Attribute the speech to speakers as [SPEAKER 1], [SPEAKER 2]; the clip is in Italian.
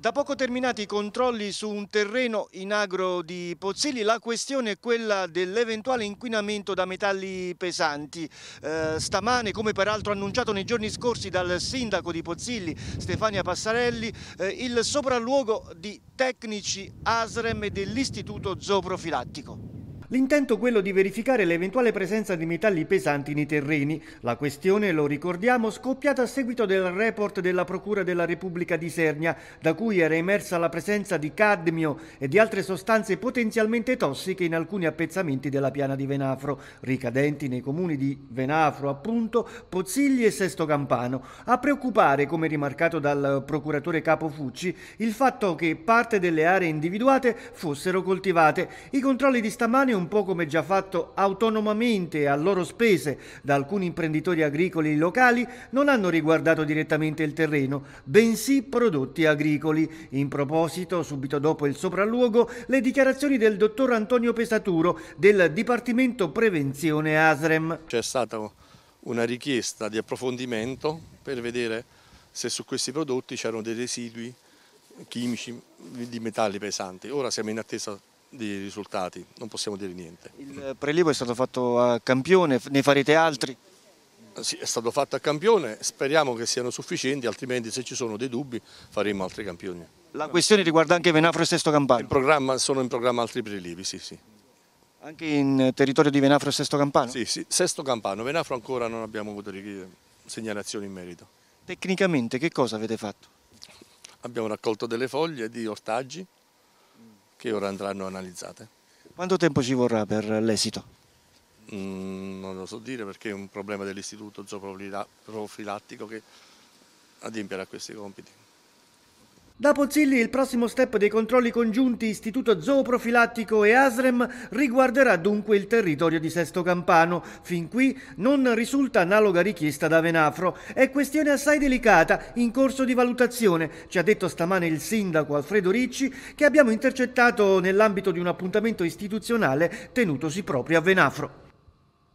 [SPEAKER 1] Da poco terminati i controlli su un terreno in agro di Pozzilli, la questione è quella dell'eventuale inquinamento da metalli pesanti. Eh, stamane, come peraltro annunciato nei giorni scorsi dal sindaco di Pozzilli, Stefania Passarelli, eh, il sopralluogo di tecnici ASREM e dell'Istituto Zooprofilattico. L'intento quello di verificare l'eventuale presenza di metalli pesanti nei terreni. La questione, lo ricordiamo, scoppiata a seguito del report della Procura della Repubblica di Sernia, da cui era emersa la presenza di cadmio e di altre sostanze potenzialmente tossiche in alcuni appezzamenti della piana di Venafro, ricadenti nei comuni di Venafro, appunto, Pozzigli e Sesto Campano. A preoccupare, come rimarcato dal procuratore Capo Fucci, il fatto che parte delle aree individuate fossero coltivate. I controlli di stamani un po' come già fatto autonomamente a loro spese da alcuni imprenditori agricoli locali, non hanno riguardato direttamente il terreno, bensì prodotti agricoli. In proposito, subito dopo il sopralluogo, le dichiarazioni del dottor Antonio Pesaturo
[SPEAKER 2] del Dipartimento Prevenzione ASREM. C'è stata una richiesta di approfondimento per vedere se su questi prodotti c'erano dei residui chimici di metalli pesanti. Ora siamo in attesa di risultati, non possiamo dire niente. Il prelievo è stato fatto a campione, ne farete altri? Eh, sì, è stato fatto a campione, speriamo che siano sufficienti, altrimenti se ci sono dei dubbi faremo altri campioni. La questione riguarda anche Venafro e Sesto Campano? In sono in programma altri prelievi, sì, sì. Anche in territorio di Venafro e Sesto Campano? Sì, sì, Sesto Campano, Venafro ancora non abbiamo avuto segnalazioni in merito. Tecnicamente che cosa avete fatto? Abbiamo raccolto delle foglie di ortaggi, che ora andranno analizzate.
[SPEAKER 1] Quanto tempo ci vorrà per l'esito?
[SPEAKER 2] Mm, non lo so dire perché è un problema dell'istituto zooprofilattico che adempierà questi compiti.
[SPEAKER 1] Da Pozzilli il prossimo step dei controlli congiunti Istituto Zooprofilattico e ASREM riguarderà dunque il territorio di Sesto Campano. Fin qui non risulta analoga richiesta da Venafro. È questione assai delicata, in corso di valutazione, ci ha detto stamane il sindaco Alfredo Ricci che abbiamo intercettato nell'ambito di un appuntamento istituzionale tenutosi proprio a Venafro.